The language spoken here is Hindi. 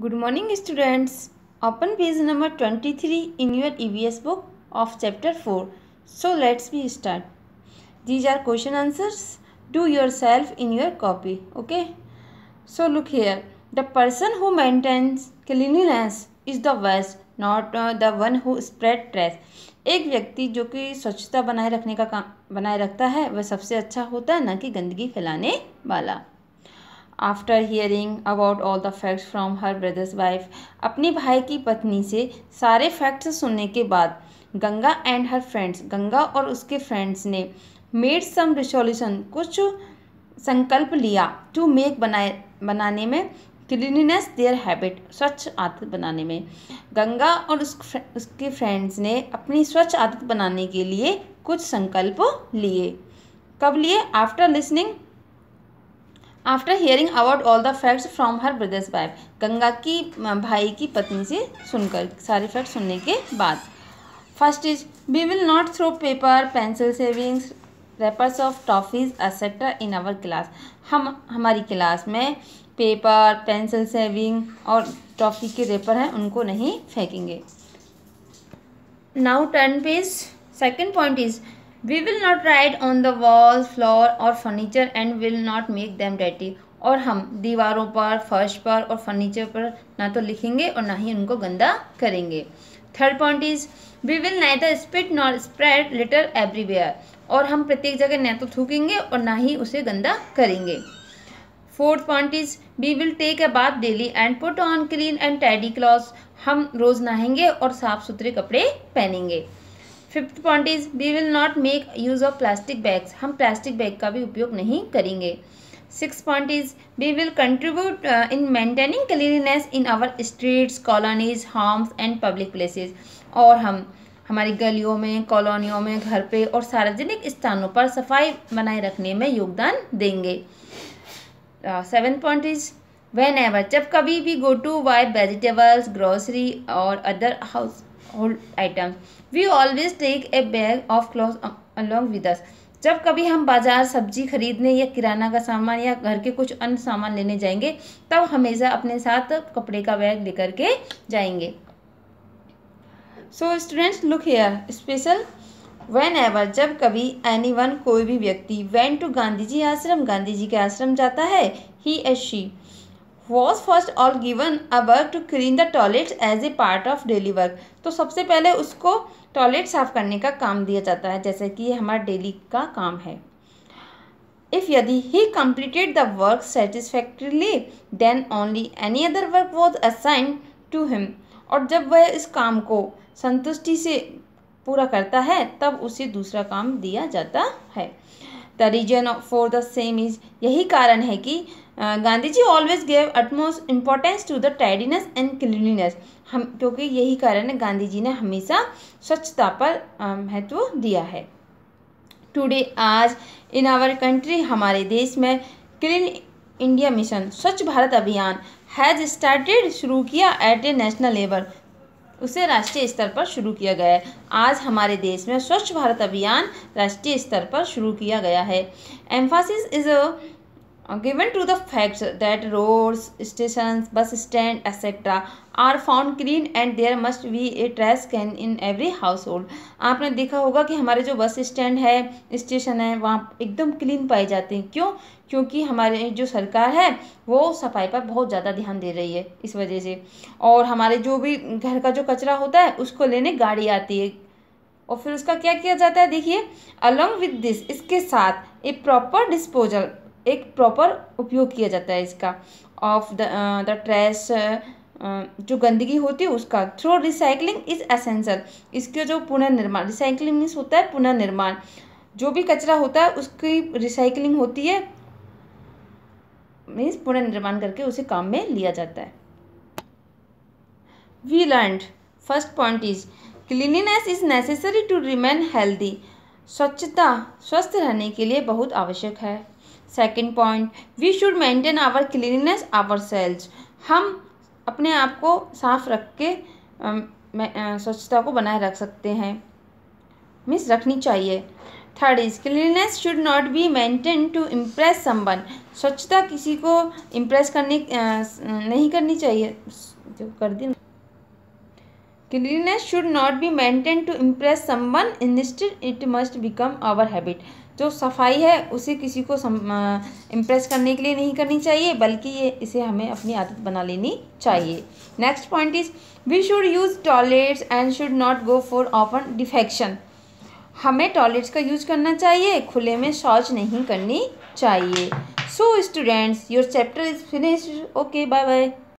Good morning students open page number twenty three in your E V S book of chapter four so let's be start these are question answers do your self in your copy okay so look here the person who maintains cleanliness is the best not the one who spread trace एक व्यक्ति जो कि स्वच्छता बनाए रखने का काम बनाए रखता है वह सबसे अच्छा होता है ना कि गंदगी फैलाने वाला after hearing about all the facts from her brother's wife अपने भाई की पत्नी से सारे फैक्ट्स सुनने के बाद Ganga and her friends Ganga और उसके फ्रेंड्स ने मेड सम रिसोल्यूशन कुछ संकल्प लिया टू मेक बनाए बनाने में क्लिनिनेस देयर हैबिट स्वच्छ आदत बनाने में गंगा और उस उसके फ्रेंड्स ने अपनी स्वच्छ आदत बनाने के लिए कुछ संकल्प लिए कब लिए after listening after hearing about all the facts from her brother's wife Ganga की भाई की पत्नी से सुनकर सारे फैक्ट सुनने के बाद first is we will not throw paper pencil shavings wrappers of toffees etcetera in our class हम हमारी क्लास में पेपर पेंसिल सेविंग और टॉफी के रेपर हैं उनको नहीं फेंकेंगे now turn page second point is we will not write on the wall floor और furniture and will not make them dirty और हम दीवारों पर फर्श पर और फर्नीचर पर ना तो लिखेंगे और ना ही उनको गंदा करेंगे third point is we will the spit not spread litter everywhere और हम प्रत्येक जगह ना तो थूकेंगे और ना ही उसे गंदा करेंगे fourth point is we will take a bath daily and put on clean and tidy cloth हम रोज़ नहाएंगे और साफ़ सुथरे कपड़े पहनेंगे fifth point is we will not make use of plastic bags हम प्लास्टिक बैग का भी उपयोग नहीं करेंगे six point is we will contribute in maintaining cleanliness in our streets colonies homes and public places और हम हमारी गलियों में कॉलोनियों में घर पे और सार्वजनिक स्थानों पर सफाई बनाए रखने में योगदान देंगे seven point is whenever जब कभी भी go to buy vegetables grocery और other household we always take a bag of cloth along with us जब कभी हम बाजार सब्जी खरीदने या किराना का सामान या घर के कुछ अन्य सामान लेने जाएंगे तब हमेशा अपने साथ कपड़े का बैग लेकर के जाएंगे so students look here special whenever जब कभी एनी वन कोई भी व्यक्ति वैन टू गांधी जी आश्रम गांधी जी के आश्रम जाता है he as she was first all given a work to clean the toilets as a part of daily work तो सबसे पहले उसको टॉयलेट साफ करने का काम दिया जाता है जैसे कि हमारा डेली का काम है इफ़ यदि he completed the work satisfactorily then only any other work was assigned to him और जब वह इस काम को संतुष्टि से पूरा करता है तब उसे दूसरा काम दिया जाता है the reason for the same is यही कारण है कि Gandhi ji always gave utmost importance to the tidiness and cleanliness हम क्योंकि यही कारण है गांधी जी ने हमेशा स्वच्छता पर महत्व दिया है टुडे आज इन आवर कंट्री हमारे देश में क्लीन इंडिया मिशन स्वच्छ भारत अभियान हैज़ स्टार्टेड शुरू किया एट ए नेशनल लेवल उसे राष्ट्रीय स्तर पर शुरू किया गया है आज हमारे देश में स्वच्छ भारत अभियान राष्ट्रीय स्तर पर शुरू किया गया है emphasis is Uh, given to the facts that roads, stations, bus stand, etc. Are found clean and there must we a trash can in every household आपने देखा होगा कि हमारे जो बस स्टैंड है स्टेशन है वहाँ एकदम क्लीन पाए जाते हैं क्यों क्योंकि हमारे जो सरकार है वो सफाई पर बहुत ज़्यादा ध्यान दे रही है इस वजह से और हमारे जो भी घर का जो कचरा होता है उसको लेने गाड़ी आती है और फिर उसका क्या किया जाता है देखिए अलोंग विद दिस इसके साथ ए प्रॉपर डिस्पोजल एक प्रॉपर उपयोग किया जाता है इसका ऑफ द द जो गंदगी होती है उसका थ्रो रिसाइकलिंग इज असेंसल इसके जो पुनर्निर्माण रिसाइकलिंग मीन्स होता है पुनर्निर्माण जो भी कचरा होता है उसकी रिसाइकलिंग होती है मीन्स पुनर्निर्माण करके उसे काम में लिया जाता है we learn first point is cleanliness is necessary to remain healthy स्वच्छता स्वस्थ रहने के लिए बहुत आवश्यक है second point we should maintain our cleanliness our selves हम अपने आप को साफ रख के स्वच्छता को बनाए रख सकते हैं मीन्स रखनी चाहिए third is cleanliness should not be maintain to impress someone स्वच्छता किसी को इम्प्रेस करने नहीं करनी चाहिए जो कर दी cleanliness should not be maintain to impress someone in it must become our habit जो सफाई है उसे किसी को इम्प्रेस करने के लिए नहीं करनी चाहिए बल्कि ये इसे हमें अपनी आदत बना लेनी चाहिए next point is we should use toilets and should not go for open defecation हमें टॉयलेट्स का यूज करना चाहिए खुले में शौच नहीं करनी चाहिए so students your chapter is finished okay bye bye